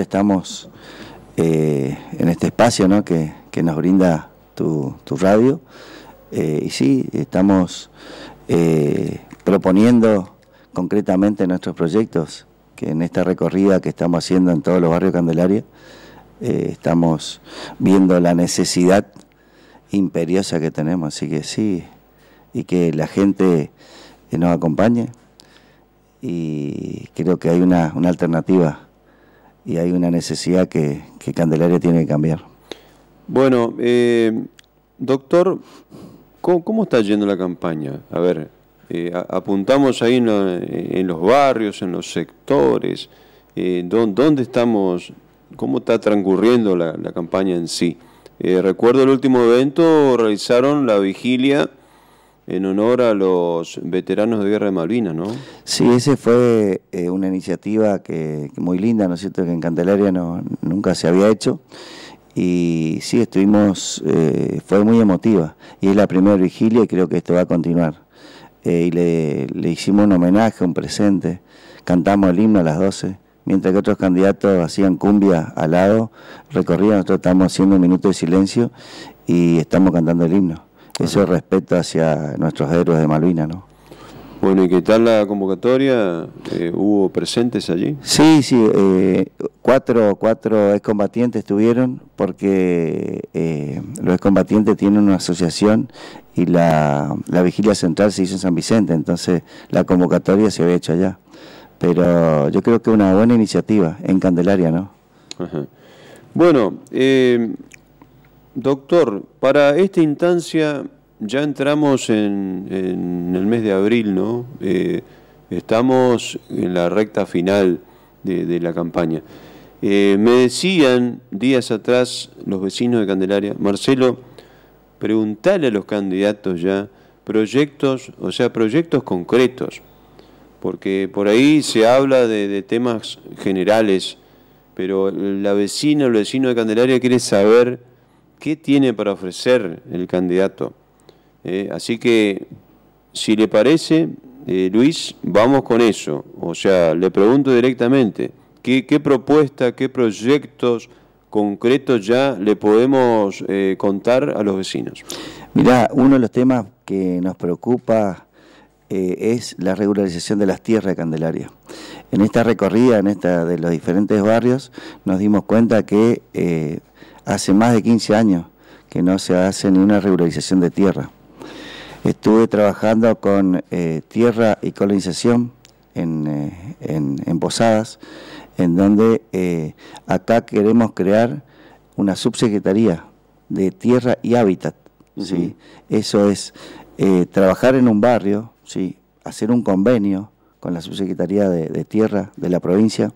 estamos eh, en este espacio que, nos brinda tu, radio. Eh, y sí, estamos eh, proponiendo concretamente nuestros proyectos, que en esta recorrida que estamos haciendo en todos los barrios Candelaria, estamos viendo la necesidad imperiosa que tenemos. Así que sí, y que la gente nos acompañe. Y creo que hay una alternativa y hay una necesidad que, que Candelaria tiene que cambiar. Bueno, eh, doctor, ¿cómo, está yendo la campaña? A ver, eh, apuntamos ahí en, los barrios, en los sectores, eh, ¿dónde estamos? ¿Cómo está transcurriendo la, la campaña en sí? recuerdo el último evento, realizaron la vigilia en honor a los veteranos de Guerra de Malvinas, ¿no? Sí, esa fue eh, una iniciativa que, muy linda, ¿no es cierto?, que en Candelaria nunca se había hecho. Y sí, estuvimos, eh, fue muy emotiva. Y es la primera vigilia y creo que esto va a continuar. Eh, y le, hicimos un homenaje, un presente, cantamos el himno a las 12. Mientras que otros candidatos hacían cumbia al lado, recorrían, nosotros estamos haciendo un minuto de silencio y estamos cantando el himno. Eso respeto hacia nuestros héroes de Malvinas, ¿no? Bueno, ¿y qué tal la convocatoria? Eh, ¿Hubo presentes allí? Sí, sí, eh, cuatro, cuatro excombatientes estuvieron porque eh, los excombatientes tienen una asociación y la, la, vigilia central se hizo en San Vicente, entonces la convocatoria se había hecho allá. Pero yo creo que una buena iniciativa en Candelaria, ¿no? Ajá. Bueno, eh, Doctor, para esta instancia ya entramos en, el mes de abril, ¿no? Eh, estamos en la recta final de, la campaña. Eh, me decían días atrás los vecinos de Candelaria, Marcelo, preguntale a los candidatos ya proyectos, o sea, proyectos concretos, porque por ahí se habla de, de temas generales, pero la vecina o el vecino de Candelaria quiere saber ¿Qué tiene para ofrecer el candidato? Eh, así que, si le parece, eh, Luis, vamos con eso. O sea, le pregunto directamente, ¿qué, propuesta, qué proyectos concretos ya le podemos eh, contar a los vecinos? Mirá, uno de los temas que nos preocupa es la regularización de las tierras de Candelaria. En esta recorrida, en esta de los diferentes barrios, nos dimos cuenta que hace más de 15 años que no se hace ni una regularización de tierra. Estuve trabajando con eh, tierra y colonización eh, en, en, Posadas, en donde eh, acá queremos crear una subsecretaría de tierra y hábitat. ¿sí? Eso es trabajar en un barrio, ¿sí? hacer un convenio con la subsecretaría de tierra de la provincia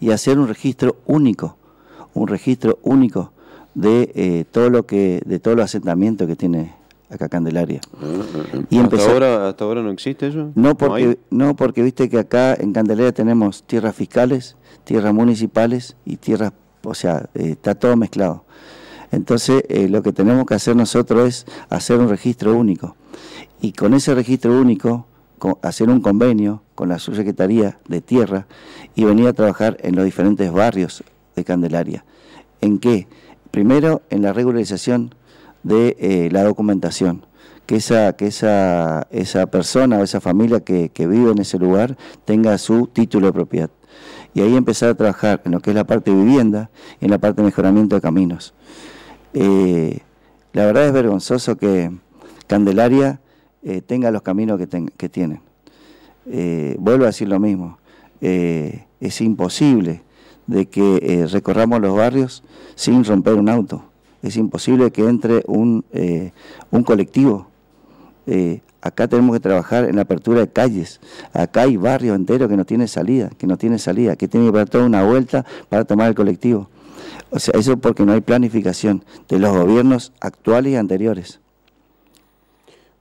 y hacer un registro único un registro único de eh, todo lo que de todo lo asentamiento que tiene acá Candelaria. Ah, ah, ah. Y ¿Hasta, ahora, ¿Hasta ahora no existe eso? No, porque, ¿No, porque viste que acá en Candelaria tenemos tierras fiscales, tierras municipales y tierras, o sea, eh, está todo mezclado. Entonces, eh, lo que tenemos que hacer nosotros es hacer un registro único. Y con ese registro único, hacer un convenio con la Subsecretaría de Tierra y venir a trabajar en los diferentes barrios de Candelaria. ¿En qué? Primero, en la regularización de eh, la documentación que esa, que esa, persona o esa familia que, vive en ese lugar tenga su título de propiedad. Y ahí empezar a trabajar en lo que es la parte de vivienda y en la parte de mejoramiento de caminos. Eh, la verdad es vergonzoso que Candelaria eh, tenga los caminos que, tienen. vuelvo a decir lo mismo, es imposible de que eh, recorramos los barrios sin romper un auto. Es imposible que entre un, eh, colectivo. Eh, acá tenemos que trabajar en la apertura de calles. Acá hay barrios enteros que no tienen salida, que no tienen salida, que tienen que dar toda una vuelta para tomar el colectivo. O sea, eso porque no hay planificación de los gobiernos actuales y anteriores.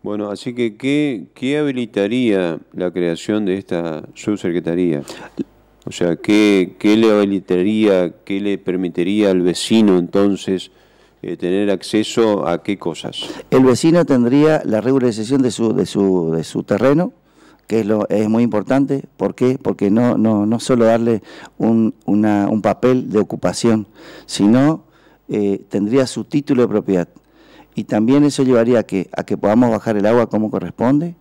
Bueno, así que, ¿qué, qué habilitaría la creación de esta subsecretaría? O sea, ¿qué, qué le habilitaría, qué le permitiría al vecino entonces eh, tener acceso a qué cosas? El vecino tendría la regularización de su, de su, de su terreno, que es, lo, es muy importante. ¿Por qué? Porque no, no, no solo darle un, papel de ocupación, sino eh, tendría su título de propiedad. Y también eso llevaría que, a que podamos bajar el agua como corresponde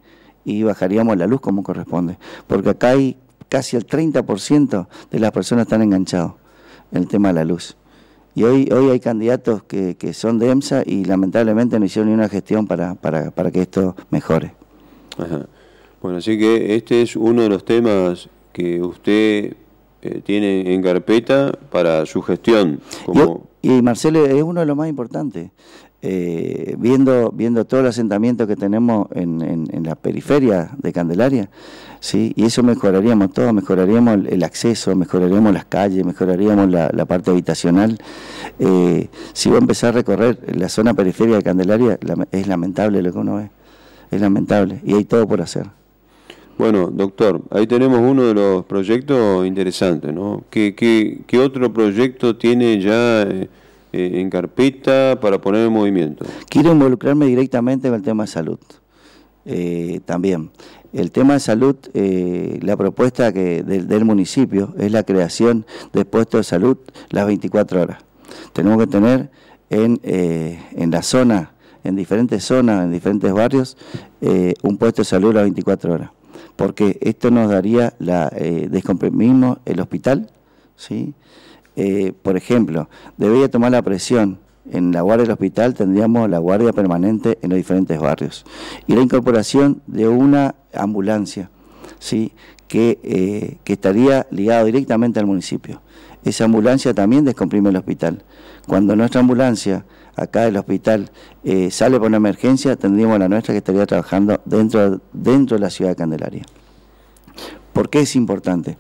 y bajaríamos la luz como corresponde. Porque acá hay casi el 30% de las personas están enganchados en el tema de la luz. Y hoy, hoy hay candidatos que, son de EMSA y lamentablemente no hicieron ni una gestión para, que esto mejore. Bueno, así que este es uno de los temas que usted eh, tiene en carpeta para su gestión. y, Marcelo, es uno de los más importantes. Eh, viendo, viendo todo el asentamiento que tenemos en, en, la periferia de Candelaria, ¿sí? y eso mejoraríamos todo, mejoraríamos el, acceso, mejoraríamos las calles, mejoraríamos la, parte habitacional. Eh, si si a empezar a recorrer la zona periferia de Candelaria, es lamentable lo que uno ve, es lamentable, y hay todo por hacer. Bueno, doctor, ahí tenemos uno de los proyectos interesantes, ¿no? ¿Qué, otro proyecto tiene ya... Eh, eh, en Carpita, para poner en movimiento? Quiero involucrarme directamente en el tema de salud. Eh, también. El tema de salud, eh, la propuesta que del, municipio es la creación de puestos de salud las 24 horas. Tenemos que tener en, eh, en la zona, en diferentes zonas, en diferentes barrios, un puesto de salud las 24 horas. Porque esto nos daría la, descomprimismo el hospital, ¿sí? Eh, por ejemplo, debería tomar la presión. En la guardia del hospital tendríamos la guardia permanente en los diferentes barrios. Y la incorporación de una ambulancia, ¿sí? que, eh, estaría ligado directamente al municipio. Esa ambulancia también descomprime el hospital. Cuando nuestra ambulancia acá del hospital eh, sale por una emergencia, tendríamos la nuestra que estaría trabajando dentro, dentro de la ciudad de Candelaria. ¿Por qué es importante?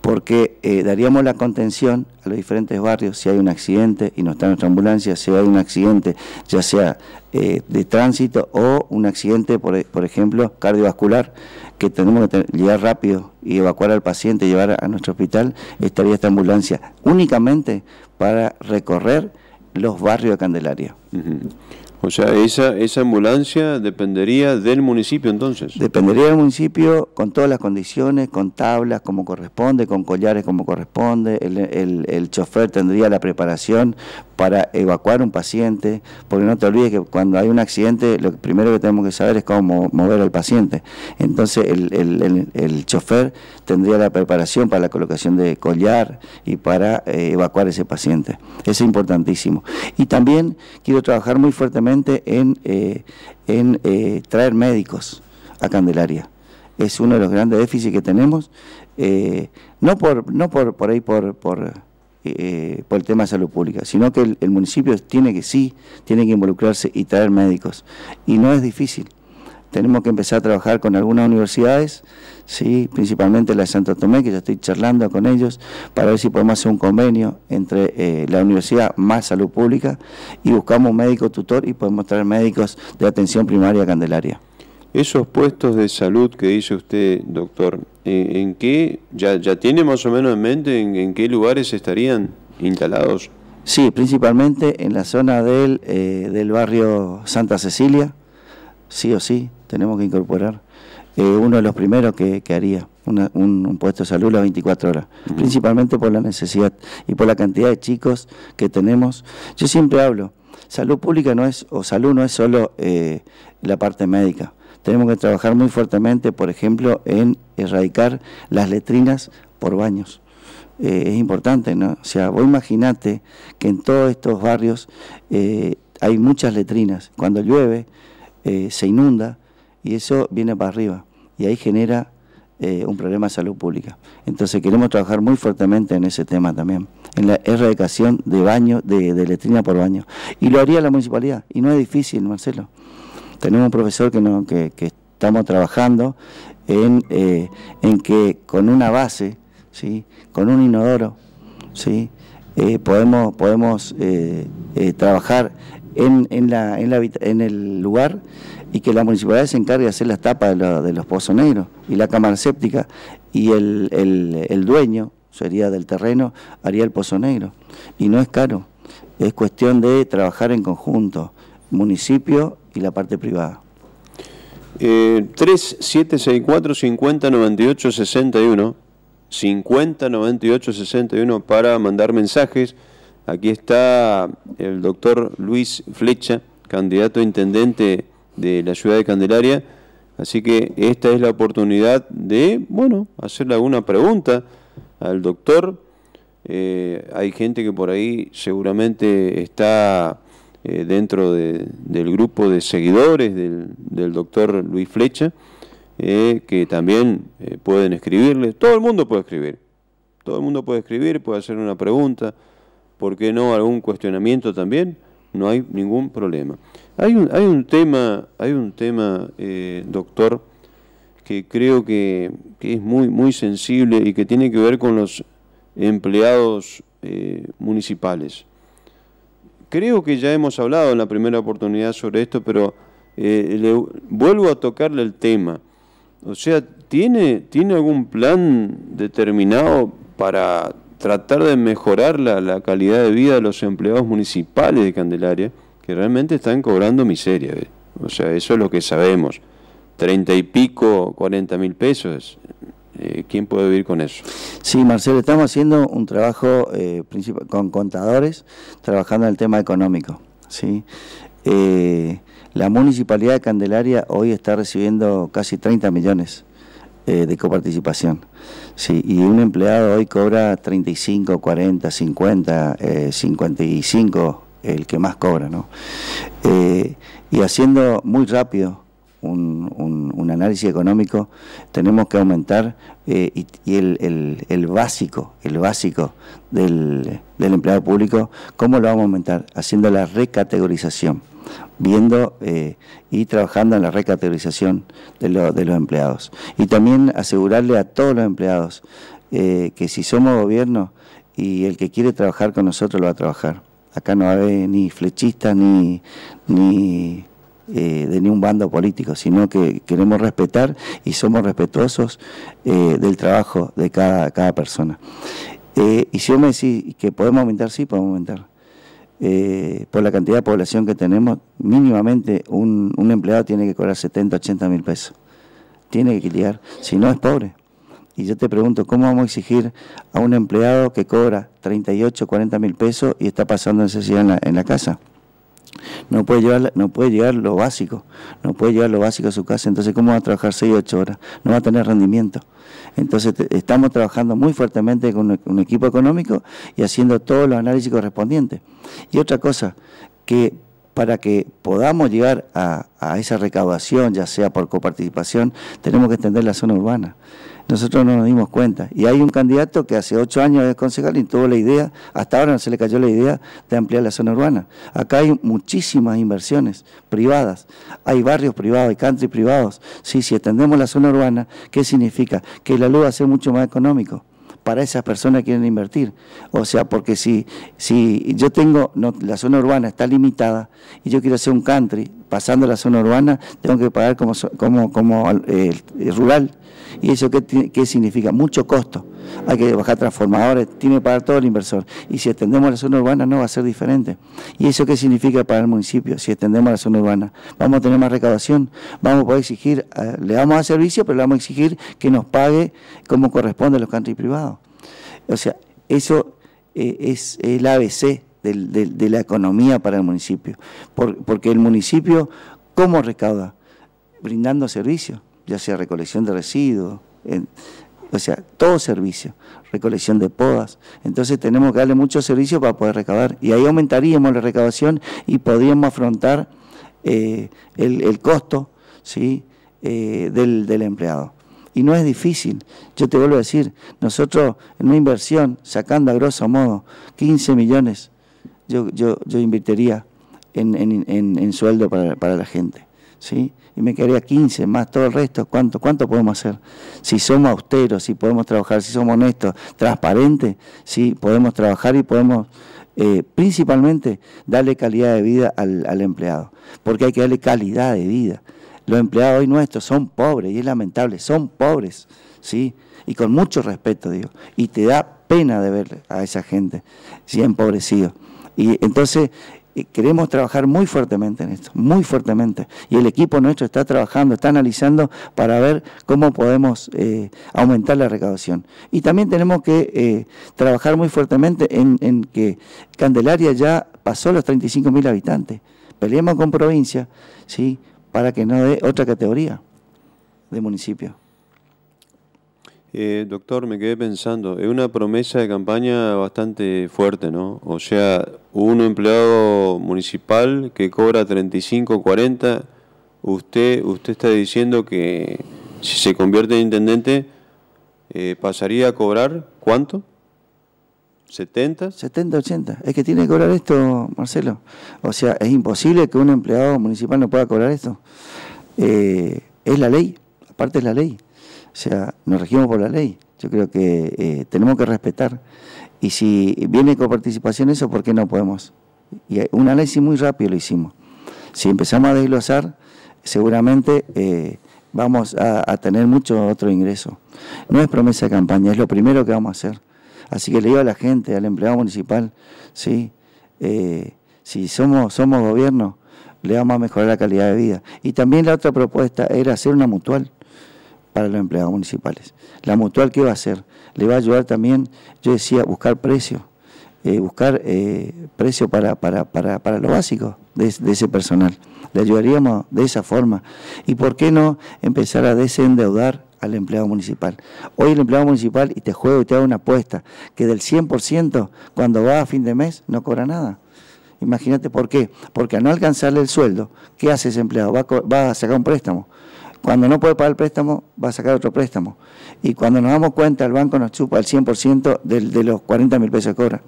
porque eh, daríamos la contención a los diferentes barrios si hay un accidente y no está nuestra ambulancia, si hay un accidente ya sea eh, de tránsito o un accidente, por, e, ejemplo, cardiovascular, que tenemos que llegar rápido y evacuar al paciente, llevar a, nuestro hospital, estaría esta ambulancia únicamente para recorrer los barrios de Candelaria. O sea, esa, esa ambulancia dependería del municipio entonces. Dependería del municipio con todas las condiciones, con tablas como corresponde, con collares como corresponde. El, el, el chofer tendría la preparación para evacuar un paciente, porque no te olvides que cuando hay un accidente lo primero que tenemos que saber es cómo mover al paciente. Entonces el, chofer tendría la preparación para la colocación de collar y para eh, evacuar ese paciente. Eso es importantísimo. Y también quiero trabajar muy fuertemente en, eh, eh, traer médicos a Candelaria es uno de los grandes déficits que tenemos, no por no por, por ahí por, por eh, por el tema de salud pública, sino que el, municipio tiene que sí, tiene que involucrarse y traer médicos. Y no es difícil. Tenemos que empezar a trabajar con algunas universidades, sí, principalmente la de Santo Tomé, que ya estoy charlando con ellos, para ver si podemos hacer un convenio entre eh, la universidad más salud pública y buscamos un médico tutor y podemos traer médicos de atención primaria Candelaria. Esos puestos de salud que dice usted, doctor, eh, ¿en, qué, ya, tiene más o menos en mente en, qué lugares estarían instalados? Sí, principalmente en la zona del, eh, del barrio Santa Cecilia, sí o sí, tenemos que incorporar. Eh, uno de los primeros que, haría un, puesto de salud las 24 horas, principalmente por la necesidad y por la cantidad de chicos que tenemos. Yo siempre hablo, salud pública no es, o salud no es solo la parte médica, tenemos que trabajar muy fuertemente, por ejemplo, en erradicar las letrinas por baños. Eh, es importante, ¿no? O sea, vos imaginate que en todos estos barrios eh, hay muchas letrinas. Cuando llueve, eh, se inunda y eso viene para arriba y ahí genera un problema de salud pública. Entonces queremos trabajar muy fuertemente en ese tema también, en la erradicación de baño, de letrina por baño. Y lo haría la municipalidad, y no es difícil, Marcelo tenemos un profesor que, no, estamos trabajando eh, en, que con una base, ¿sí? con un inodoro, ¿sí? Eh, podemos, podemos eh, trabajar en, en, el lugar y que la municipalidad se encargue de hacer las tapas de, los pozos negros y la cámara séptica y el, el, el dueño sería del terreno haría el pozo negro y no es caro, es cuestión de trabajar en conjunto municipio y la parte privada. 3764 5098 61 5098 61 para mandar mensajes. Aquí está el doctor Luis Flecha, candidato a intendente de la ciudad de Candelaria. Así que esta es la oportunidad de, bueno, hacerle alguna pregunta al doctor. Eh, hay gente que por ahí seguramente está eh, dentro del grupo de seguidores del, doctor Luis Flecha, eh, que también eh, pueden escribirle. Todo el mundo puede escribir, todo el mundo puede escribir, puede hacer una pregunta, ¿por qué no algún cuestionamiento también? No hay ningún problema. Hay un, hay un tema, hay un tema doctor, que creo que, que, es muy, muy sensible y que tiene que ver con los empleados municipales creo que ya hemos hablado en la primera oportunidad sobre esto, pero eh, vuelvo a tocarle el tema. O sea, ¿tiene, ¿tiene algún plan determinado para tratar de mejorar la, calidad de vida de los empleados municipales de Candelaria, que realmente están cobrando miseria? Eh? O sea, eso es lo que sabemos. Treinta y pico, cuarenta mil pesos eh, ¿quién puede vivir con eso? Sí, Marcelo, estamos haciendo un trabajo eh, con contadores, trabajando en el tema económico. ¿sí? Eh, la municipalidad de Candelaria hoy está recibiendo casi 30 millones de coparticipación. Sí, y un empleado hoy cobra 35, 40, 50, 55, el que más cobra, ¿no? y haciendo muy rápido un, análisis económico, tenemos que aumentar eh, y, el, el, el, básico, el básico del, empleado público, ¿cómo lo vamos a aumentar? Haciendo la recategorización, viendo eh, y trabajando en la recategorización de, de los empleados. Y también asegurarle a todos los empleados eh, que si somos gobierno y el que quiere trabajar con nosotros lo va a trabajar. Acá no va a haber ni flechista ni, ni eh, de ningún bando político, sino que queremos respetar y somos respetuosos eh, del trabajo de cada, cada persona. Eh, y si yo me decís que podemos aumentar, sí, podemos aumentar. por la cantidad de población que tenemos, mínimamente un, un empleado tiene que cobrar 70, 80 mil pesos. Tiene que llegar, si no es pobre. Y yo te pregunto, ¿cómo vamos a exigir a un empleado que cobra 38, 40 mil pesos y está pasando necesidad en la, en la casa? No puede, llevar, no puede llegar lo básico, no puede llevar lo básico a su casa. Entonces, ¿cómo va a trabajar 6 o 8 horas? No va a tener rendimiento. Entonces, estamos trabajando muy fuertemente con un, equipo económico y haciendo todos los análisis correspondientes. Y otra cosa, que para que podamos llegar a, a, esa recaudación, ya sea por coparticipación, tenemos que extender la zona urbana nosotros no nos dimos cuenta. Y hay un candidato que hace ocho años es concejal y tuvo la idea, hasta ahora no se le cayó la idea de ampliar la zona urbana. Acá hay muchísimas inversiones privadas, hay barrios privados, hay country privados. Sí, si extendemos la zona urbana, ¿qué significa? Que la luz va a ser mucho más económico para esas personas que quieren invertir. O sea, porque si, si yo tengo, la zona urbana está limitada y yo quiero hacer un country, pasando la zona urbana, tengo que pagar como, como, como eh, rural. ¿Y eso qué, significa? Mucho costo. Hay que bajar transformadores, tiene que pagar todo el inversor. Y si extendemos la zona urbana no va a ser diferente. ¿Y eso qué significa para el municipio si extendemos la zona urbana? Vamos a tener más recaudación, vamos a poder exigir, eh, le vamos a dar servicio, pero le vamos a exigir que nos pague como corresponde a los country privados. O sea, eso eh, es el ABC de, la economía para el municipio. porque el municipio, ¿cómo recauda? Brindando servicios, ya sea recolección de residuos, o sea, todo servicio, recolección de podas. Entonces tenemos que darle mucho servicio para poder recaudar, Y ahí aumentaríamos la recaudación y podríamos afrontar eh, el, costo ¿sí? Eh, del, del empleado. Y no es difícil. Yo te vuelvo a decir, nosotros en una inversión, sacando a grosso modo 15 millones yo, yo, yo en, en, en, sueldo para, la gente. ¿sí? Y me quedaría 15 más todo el resto. ¿Cuánto, ¿Cuánto podemos hacer? Si somos austeros, si podemos trabajar, si somos honestos, transparentes, ¿sí? podemos trabajar y podemos eh, principalmente darle calidad de vida al, empleado. Porque hay que darle calidad de vida. Los empleados hoy nuestros son pobres y es lamentable, son pobres. ¿sí? y con mucho respeto, digo, y te da pena de ver a esa gente, si empobrecido. Y entonces eh, queremos trabajar muy fuertemente en esto, muy fuertemente. Y el equipo nuestro está trabajando, está analizando para ver cómo podemos eh, aumentar la recaudación. Y también tenemos que eh, trabajar muy fuertemente en, que Candelaria ya pasó los 35 mil habitantes. Peleemos con provincia, ¿sí? Para que no dé otra categoría de municipio. Eh, doctor, me quedé pensando, es una promesa de campaña bastante fuerte, ¿no? O sea, un empleado municipal que cobra 35, 40, usted, usted está diciendo que si se convierte en intendente, eh, pasaría a cobrar cuánto? ¿70? 70, 80. Es que tiene que cobrar esto, Marcelo. O sea, es imposible que un empleado municipal no pueda cobrar esto. Eh, es la ley, aparte es la ley. O sea, nos regimos por la ley. Yo creo que eh, tenemos que respetar. Y si viene coparticipación eso, ¿por qué no podemos? Y un análisis muy rápido lo hicimos. Si empezamos a desglosar, seguramente eh, vamos a, tener mucho otro ingreso. No es promesa de campaña, es lo primero que vamos a hacer. Así que le digo a la gente, al empleado municipal, sí, eh, si somos, somos gobierno, le vamos a mejorar la calidad de vida. Y también la otra propuesta era hacer una mutual para los empleados municipales. La mutual, ¿qué va a hacer? Le va a ayudar también, yo decía, buscar precio eh, buscar eh, precio precios para, para, para, para, lo básico de, ese personal. Le ayudaríamos de esa forma. ¿Y por qué no empezar a desendeudar al empleado municipal? Hoy el empleado municipal, y te juego y te hago una apuesta, que del 100% cuando va a fin de mes no cobra nada. Imagínate por qué. Porque al no alcanzarle el sueldo, ¿qué hace ese empleado? Va va a sacar un préstamo cuando no puede pagar el préstamo, va a sacar otro préstamo. Y cuando nos damos cuenta, el banco nos chupa el 100% de, de los 40 mil pesos que cobra.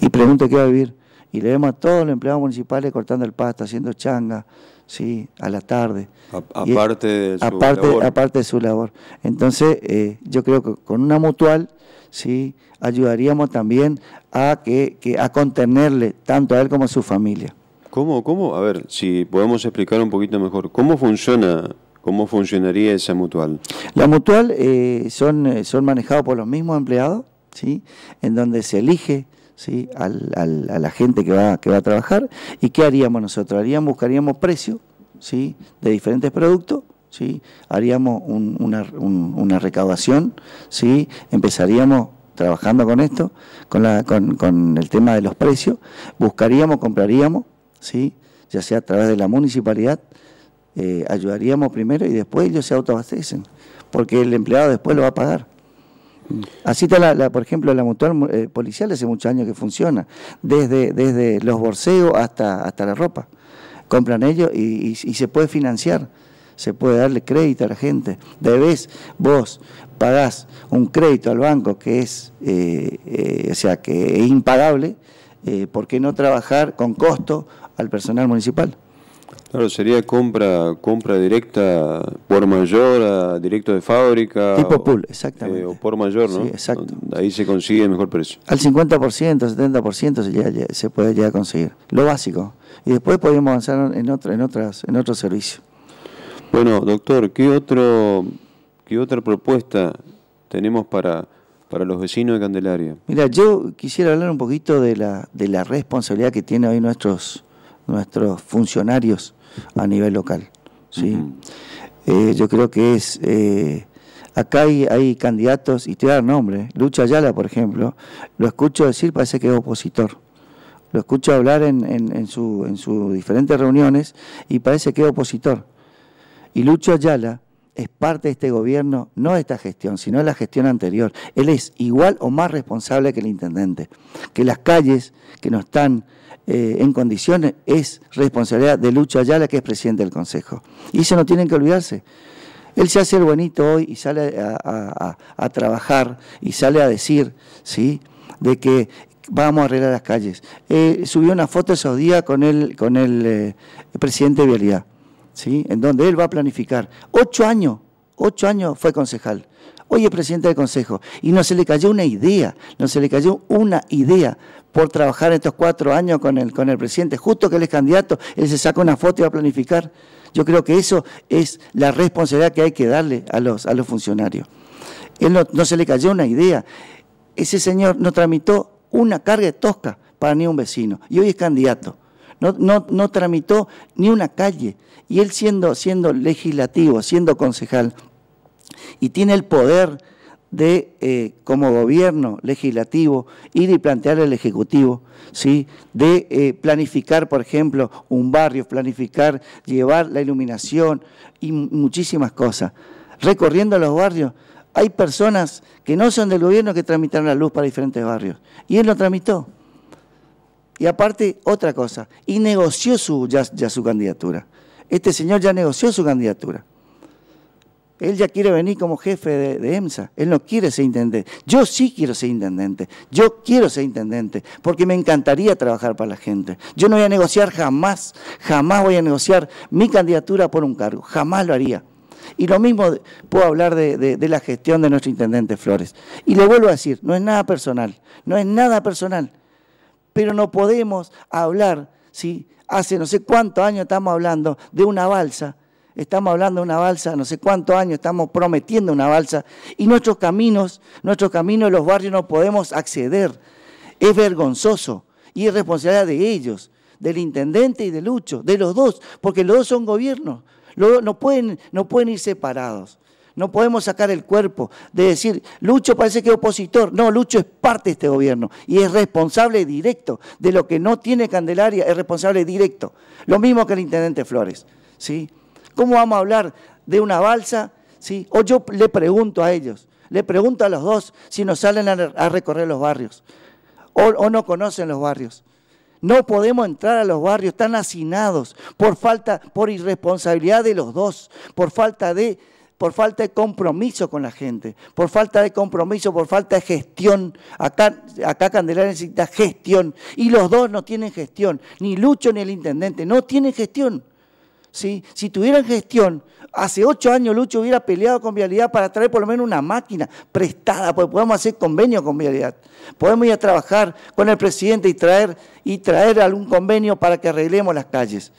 Y pregunto qué va a vivir. Y le vemos a todos los empleados municipales cortando el pasto, haciendo changa, sí, a la tarde. aparte de su aparte, labor. Aparte de su labor. Entonces, eh, yo creo que con una mutual, sí, ayudaríamos también a que, a contenerle tanto a él como a su familia. ¿Cómo, cómo? A ver, si podemos explicar un poquito mejor, ¿cómo funciona ¿Cómo funcionaría esa mutual? La mutual eh, son, eh, son manejados por los mismos empleados, ¿sí? en donde se elige ¿sí? Al, a la gente que va, que va a trabajar. ¿Y qué haríamos nosotros? Haríamos, buscaríamos precios ¿sí? de diferentes productos. ¿Sí? haríamos un, una, recaudación, ¿sí? empezaríamos trabajando con esto, con, la, con, el tema de los precios, buscaríamos, compraríamos, ¿sí? ya sea a través de la municipalidad, eh, ayudaríamos primero y después ellos se autoabastecen, porque el empleado después lo va a pagar. Así está, la, por ejemplo, la mutual eh, policial hace muchos años que funciona, desde, desde los borseos hasta, hasta la ropa. Compran ellos y, y, se puede financiar, se puede darle crédito a la gente. de vez vos pagás un crédito al banco que es, eh, o sea, que es impagable, ¿por qué no trabajar con costo al personal municipal? Claro, sería compra compra directa por mayor directo de fábrica. Tipo pool, eh, exactamente. o por mayor, ¿no? Sí, exacto. Ahí se consigue el mejor precio. Al 50%, 70% se, se puede llegar a conseguir. Lo básico. Y después podemos avanzar en, otro, en, otras, en servicio. Bueno, doctor, ¿qué, otro, qué otra propuesta tenemos para, para los vecinos de Candelaria? Mira, yo quisiera hablar un poquito de la, de la responsabilidad que tienen hoy nuestros, nuestros funcionarios a nivel local. ¿sí? Eh, yo creo que es... Eh, acá hay, candidatos, y te voy a dar nombre, ¿eh? Lucha Ayala, por ejemplo, lo escucho decir, parece que es opositor. Lo escucho hablar en, en, en sus diferentes reuniones y parece que es opositor. Y Lucho Ayala es parte de este gobierno, no de esta gestión, sino de la gestión anterior. Él es igual o más responsable que el intendente. Que las calles que no están eh, en condiciones es responsabilidad de Lucho Ayala, que es presidente del Consejo. Y eso no tienen que olvidarse. Él se hace el bonito hoy y sale a, trabajar y sale a decir, ¿sí? De que vamos a arreglar las calles. Eh, subió una foto esos días con el, con el, eh, presidente de Vialidad, ¿sí? En donde él va a planificar. Ocho años, ocho años fue concejal. Hoy es presidente del Consejo y no se le cayó una idea, no se le cayó una idea por trabajar estos cuatro años con el, con el presidente. Justo que él es candidato, él se saca una foto y va a planificar. Yo creo que eso es la responsabilidad que hay que darle a los, a los funcionarios. Él no, se le cayó una idea. Ese señor no tramitó una carga tosca para ni un vecino y hoy es candidato. No, no, no tramitó ni una calle. Y él siendo, siendo legislativo, siendo concejal, y tiene el poder de eh, como gobierno legislativo ir y plantear el ejecutivo, ¿sí? de eh, planificar, por ejemplo, un barrio, planificar, llevar la iluminación y muchísimas cosas. Recorriendo los barrios, hay personas que no son del gobierno que tramitaron la luz para diferentes barrios. Y él lo tramitó. Y aparte, otra cosa, y negoció su, ya su candidatura. Este señor ya negoció su candidatura. Él ya quiere venir como jefe de, EMSA. Él no quiere ser intendente. Yo sí quiero ser intendente. Yo quiero ser intendente porque me encantaría trabajar para la gente. Yo no voy a negociar jamás, jamás voy a negociar mi candidatura por un cargo. Jamás lo haría. Y lo mismo puedo hablar de, la gestión de nuestro intendente Flores. Y le vuelvo a decir, no es nada personal, no es nada personal. Pero no podemos hablar, ¿sí? hace no sé cuántos años estamos hablando de una balsa Estamos hablando de una balsa, no sé cuántos años, estamos prometiendo una balsa. Y nuestros caminos, nuestros caminos de los barrios no podemos acceder. Es vergonzoso y es responsabilidad de ellos, del intendente y de Lucho, de los dos, porque los dos son gobiernos. No pueden, no pueden ir separados. No podemos sacar el cuerpo de decir, Lucho parece que es opositor. No, Lucho es parte de este gobierno y es responsable directo de lo que no tiene Candelaria, es responsable directo. Lo mismo que el intendente Flores. ¿sí? ¿Cómo vamos a hablar de una balsa? ¿Sí? O yo le pregunto a ellos, le pregunto a los dos si nos salen a, recorrer los barrios o, no conocen los barrios. No podemos entrar a los barrios, tan hacinados por falta, por irresponsabilidad de los dos, por falta de, por falta de compromiso con la gente, por falta de compromiso, por falta de gestión. Acá, acá Candelaria necesita gestión y los dos no tienen gestión, ni Lucho ni el intendente, no tienen gestión. Si tuvieran gestión, hace ocho años Lucho hubiera peleado con Vialidad para traer por lo menos una máquina prestada, porque podemos hacer convenio con Vialidad. Podemos ir a trabajar con el presidente y traer, y traer algún convenio para que arreglemos las calles.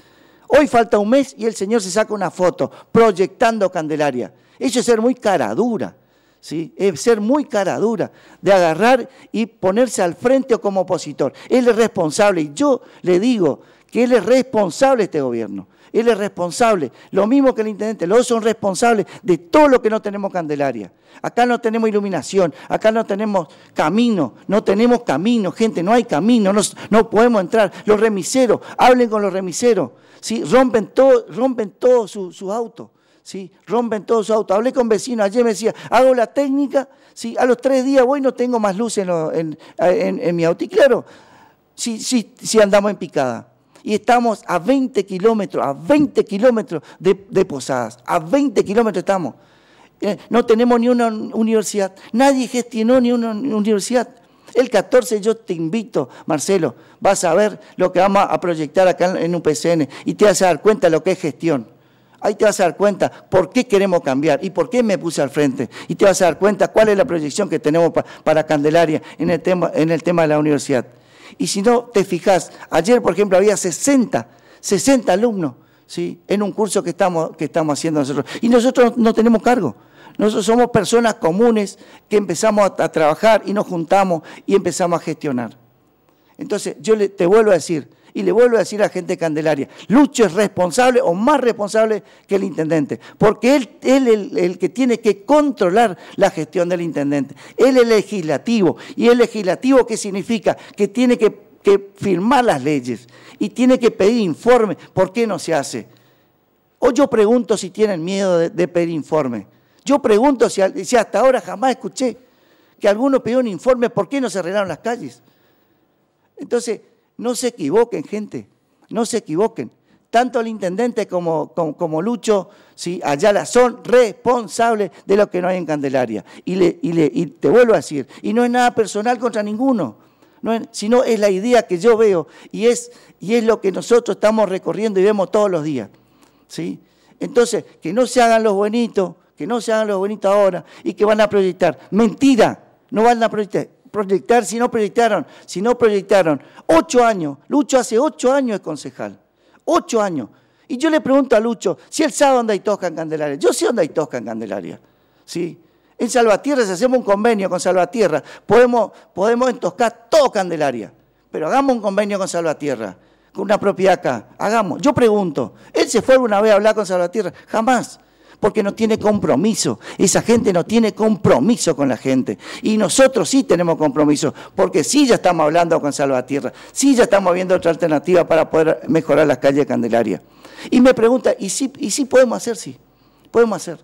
Hoy falta un mes y el señor se saca una foto proyectando Candelaria. Eso es ser muy cara dura. ¿Sí? es ser muy cara dura, de agarrar y ponerse al frente o como opositor. Él es responsable y yo le digo que él es responsable este gobierno. Él es responsable. Lo mismo que el intendente, los dos son responsables de todo lo que no tenemos Candelaria. Acá no tenemos iluminación, acá no tenemos camino, no tenemos camino, gente, no hay camino, no, podemos entrar. Los remiseros, hablen con los remiseros, ¿sí? rompen todos rompen todo sus su autos. ¿sí? rompen todos sus autos. Hablé con vecinos, ayer me decía, hago la técnica, ¿sí? a los tres días voy no tengo más luz en, mi auto. Y claro, sí si andamos en picada y estamos a 20 kilómetros, a 20 kilómetros de, Posadas, a 20 kilómetros estamos. Eh, no tenemos ni una universidad, nadie gestionó ni una universidad. El 14 yo te invito, Marcelo, vas a ver lo que vamos a proyectar acá en UPCN y te vas a dar cuenta lo que es gestión. Ahí te vas a dar cuenta por qué queremos cambiar y por qué me puse al frente. Y te vas a dar cuenta cuál es la proyección que tenemos para Candelaria en el en el tema de la universidad. Y si no te fijas, ayer por ejemplo había 60, 60 alumnos en un curso que estamos, haciendo nosotros. Y nosotros no tenemos cargo. Nosotros somos personas comunes que empezamos a trabajar y nos juntamos y empezamos a gestionar. Entonces, yo te vuelvo a decir, y le vuelvo a decir a la gente de Candelaria, Lucho es responsable o más responsable que el intendente, porque él es el, que tiene que controlar la gestión del intendente. Él es legislativo, y el legislativo qué significa? Que tiene que, firmar las leyes y tiene que pedir informe. ¿Por qué no se hace? O yo pregunto si tienen miedo de, pedir informe. Yo pregunto si, si hasta ahora jamás escuché que alguno pidió un informe, ¿por qué no se arreglaron las calles? Entonces, no se equivoquen, gente, no se equivoquen. Tanto el intendente como, como, Lucho allá son responsables de lo que no hay en Candelaria. Y, te vuelvo a decir, y no es nada personal contra ninguno, no sino es la idea que yo veo y es, y es lo que nosotros estamos recorriendo y vemos todos los días. ¿sí? Entonces, que no se hagan los bonitos, que no se hagan los bonitos ahora y que van a proyectar. Mentira, no van a proyectar proyectar si no proyectaron, si no proyectaron. Ocho años, Lucho hace ocho años es concejal, ocho años. Y yo le pregunto a Lucho, si él sabe dónde hay tosca en Candelaria, yo sé dónde hay tosca en Candelaria, ¿sí? En Salvatierra, si hacemos un convenio con Salvatierra, podemos, podemos entoscar todo Candelaria, pero hagamos un convenio con Salvatierra, con una propiedad acá, hagamos. Yo pregunto, ¿él se fue una vez a hablar con Salvatierra? Jamás porque no tiene compromiso. Esa gente no tiene compromiso con la gente. Y nosotros sí tenemos compromiso, porque sí ya estamos hablando con Salvatierra, sí ya estamos viendo otra alternativa para poder mejorar las calles de Candelaria. Y me pregunta, ¿y sí, podemos hacer? Sí, podemos hacer.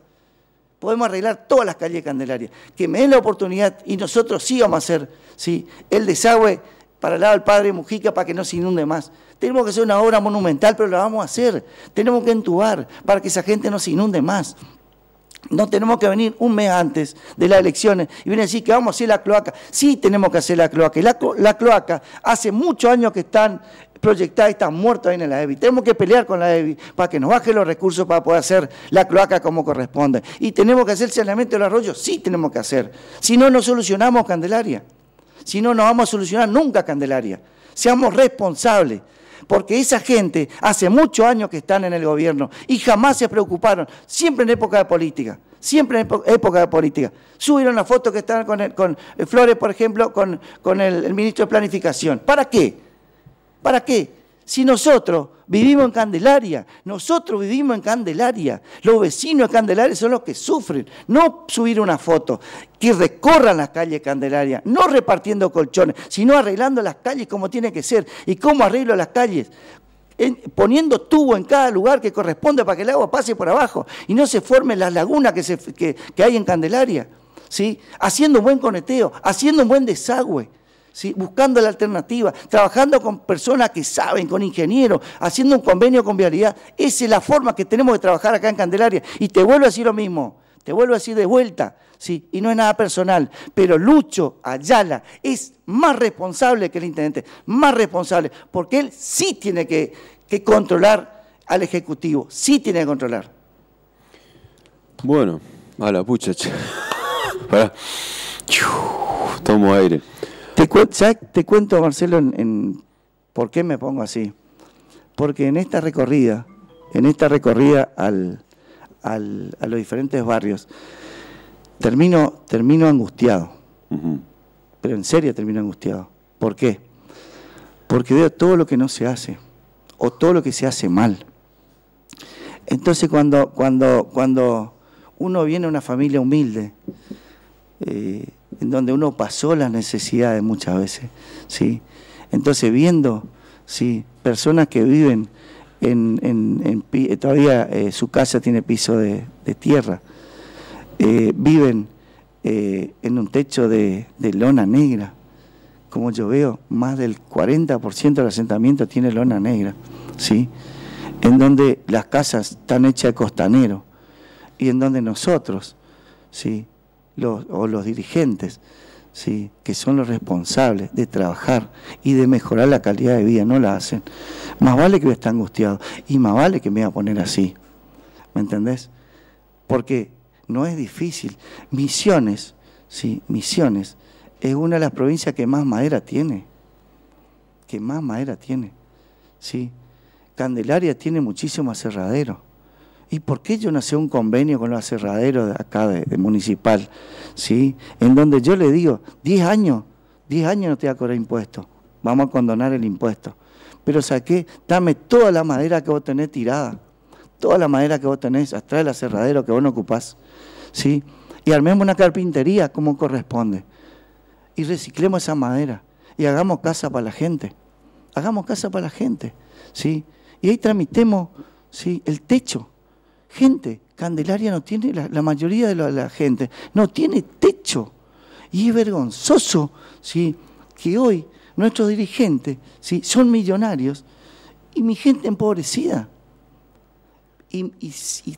Podemos arreglar todas las calles de Candelaria. Que me den la oportunidad y nosotros sí vamos a hacer. ¿sí? El desagüe para el lado del padre Mujica para que no se inunde más. Tenemos que hacer una obra monumental, pero la vamos a hacer. Tenemos que entubar para que esa gente no se inunde más. No tenemos que venir un mes antes de las elecciones y venir a decir que vamos a hacer la cloaca. Sí tenemos que hacer la cloaca. Y la, cloaca hace muchos años que están proyectadas y están muertas ahí en la EBI. Tenemos que pelear con la EBI para que nos baje los recursos para poder hacer la cloaca como corresponde. Y tenemos que hacer el saneamiento del arroyo. Sí tenemos que hacer. Si no, no solucionamos Candelaria. Si no, no vamos a solucionar nunca Candelaria. Seamos responsables, porque esa gente hace muchos años que están en el gobierno y jamás se preocuparon, siempre en época de política, siempre en época de política. Subieron la foto que están con, Flores, por ejemplo, con, con el ministro de Planificación. ¿Para qué? ¿Para qué? Si nosotros vivimos en Candelaria, nosotros vivimos en Candelaria, los vecinos de Candelaria son los que sufren, no subir una foto, que recorran las calles de Candelaria, no repartiendo colchones, sino arreglando las calles como tiene que ser. ¿Y cómo arreglo las calles? poniendo tubo en cada lugar que corresponde para que el agua pase por abajo y no se formen las lagunas que, hay en Candelaria. ¿sí? Haciendo un buen coneteo, haciendo un buen desagüe buscando la alternativa, trabajando con personas que saben, con ingenieros, haciendo un convenio con vialidad. Esa es la forma que tenemos de trabajar acá en Candelaria. Y te vuelvo a decir lo mismo, te vuelvo a decir de vuelta, ¿sí? y no es nada personal, pero Lucho Ayala es más responsable que el intendente, más responsable, porque él sí tiene que, controlar al Ejecutivo, sí tiene que controlar. Bueno, a la pucha. Tomo aire. Te, cuento, Marcelo, por qué me pongo así. Porque en esta recorrida, en esta recorrida a los diferentes barrios, termino, termino angustiado. Pero en serio termino angustiado. ¿Por qué? Porque veo todo lo que no se hace o todo lo que se hace mal. Entonces cuando, cuando, cuando uno viene a una familia humilde, eh, en donde uno pasó las necesidades muchas veces, ¿sí? Entonces viendo, ¿sí? Personas que viven en, todavía eh, su casa tiene piso de, tierra, eh, viven eh, en un techo de, de, lona negra. Como yo veo, más del 40% del asentamiento tiene lona negra, ¿sí? En donde las casas están hechas de costanero y en donde nosotros, ¿sí? los, o los dirigentes, ¿sí? que son los responsables de trabajar y de mejorar la calidad de vida, no la hacen. Más vale que me esté angustiado y más vale que me voy a poner así. ¿Me entendés? Porque no es difícil. Misiones, sí, Misiones es una de las provincias que más madera tiene. Que más madera tiene, sí. Candelaria tiene muchísimo aserradero. ¿Y por qué yo no hacía un convenio con los aserraderos de acá, de, municipal? ¿sí? En donde yo le digo, 10 años, 10 años no te voy a cobrar impuestos, vamos a condonar el impuesto. Pero saqué, dame toda la madera que vos tenés tirada, toda la madera que vos tenés, hasta el aserradero que vos no ocupás, ¿sí? Y armemos una carpintería como corresponde. Y reciclemos esa madera y hagamos casa para la gente. Hagamos casa para la gente, ¿sí? Y ahí tramitemos, ¿sí? El techo gente, Candelaria no tiene, la, mayoría de la, gente, no tiene techo. Y es vergonzoso ¿sí? que hoy nuestros dirigentes ¿sí? son millonarios y mi gente empobrecida. Y,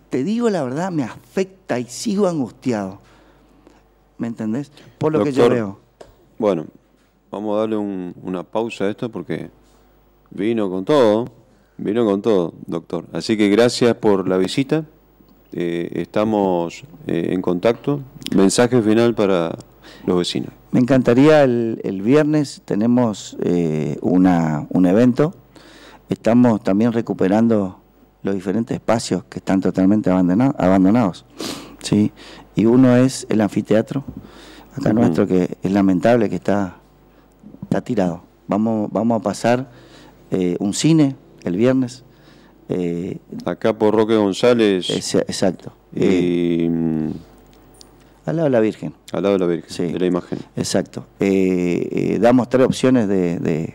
te digo la verdad, me afecta y sigo angustiado. ¿Me entendés? Por lo que yo veo. Bueno, vamos a darle una pausa a esto porque vino con todo. Vino con todo, doctor. Así que gracias por la visita. Eh, estamos eh, en contacto. Mensaje final para los vecinos. Me encantaría el, el viernes, tenemos eh, una, un evento. Estamos también recuperando los diferentes espacios que están totalmente abandonados. ¿sí? Y uno es el anfiteatro, acá nuestro, que es lamentable que está, está tirado. Vamos, vamos a pasar un cine, el viernes. Eh, Acá por Roque González. exacto. Y, eh, mm, al lado de la Virgen. Al lado de la Virgen, sí, de la imagen. Exacto. Eh, damos tres opciones de,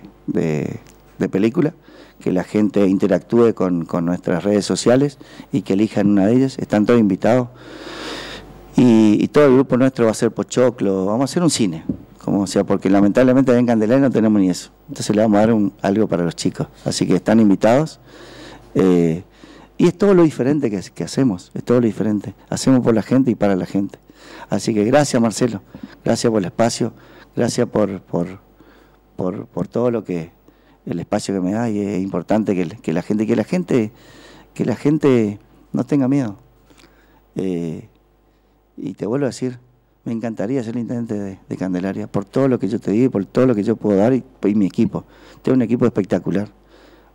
película que la gente interactúe con, nuestras redes sociales y que elijan una de ellas. Están todos invitados. Y, y, todo el grupo nuestro va a ser Pochoclo. Vamos a hacer un cine sea, porque lamentablemente en Candelaria no tenemos ni eso. Entonces le vamos a dar algo para los chicos. Así que están invitados. Eh, y es todo lo diferente que, hacemos, es todo lo diferente. Hacemos por la gente y para la gente. Así que gracias Marcelo, gracias por el espacio, gracias por, por, todo lo que, el espacio que me da y es importante que, la gente, que la gente, que la gente no tenga miedo. Eh, y te vuelvo a decir, me encantaría ser el intendente de, Candelaria, por todo lo que yo te di, por todo lo que yo puedo dar y, mi equipo. Tengo un equipo espectacular.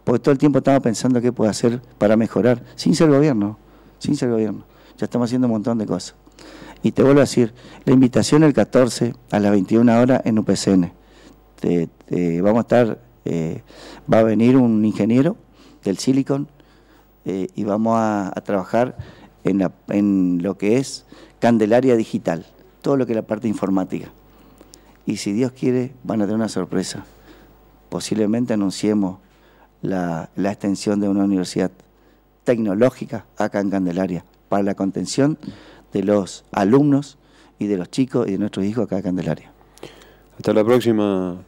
Porque todo el tiempo estamos pensando qué puedo hacer para mejorar, sin ser gobierno, sin ser gobierno. Ya estamos haciendo un montón de cosas. Y te vuelvo a decir, la invitación el 14 a las 21 horas en UPCN. vamos a estar, eh, va a venir un ingeniero del Silicon eh, y vamos a, trabajar en lo que es Candelaria Digital todo lo que es la parte informática. Y si Dios quiere, van a tener una sorpresa. Posiblemente anunciemos la, la extensión de una universidad tecnológica acá en Candelaria para la contención de los alumnos y de los chicos y de nuestros hijos acá en Candelaria. Hasta la próxima.